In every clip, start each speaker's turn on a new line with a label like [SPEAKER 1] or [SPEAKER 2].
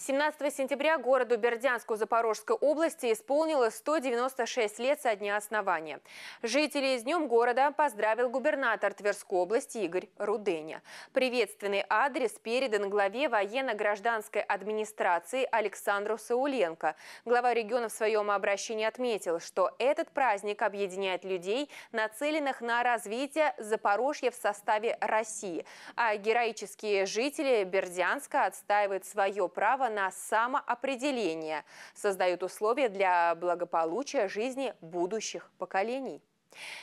[SPEAKER 1] 17 сентября городу Бердянску Запорожской области исполнилось 196 лет со дня основания. Жителей с днем города поздравил губернатор Тверской области Игорь Руденя. Приветственный адрес передан главе военно-гражданской администрации Александру Сауленко. Глава региона в своем обращении отметил, что этот праздник объединяет людей, нацеленных на развитие Запорожья в составе России. А героические жители Бердянска отстаивают свое право на самоопределение, создают условия для благополучия жизни будущих поколений.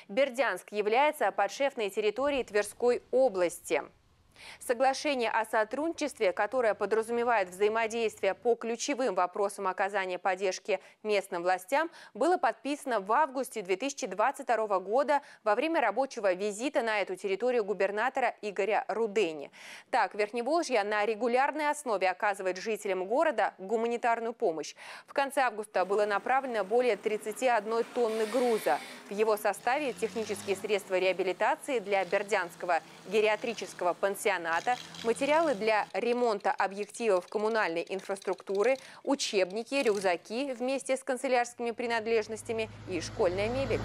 [SPEAKER 1] Бердянск является подшефной территорией Тверской области. Соглашение о сотрудничестве, которое подразумевает взаимодействие по ключевым вопросам оказания поддержки местным властям, было подписано в августе 2022 года во время рабочего визита на эту территорию губернатора Игоря Рудени. Так, Верхневолжья на регулярной основе оказывает жителям города гуманитарную помощь. В конце августа было направлено более 31 тонны груза. В его составе технические средства реабилитации для Бердянского гериатрического пансиона пансионата, материалы для ремонта объективов коммунальной инфраструктуры, учебники, рюкзаки вместе с канцелярскими принадлежностями и школьная мебель.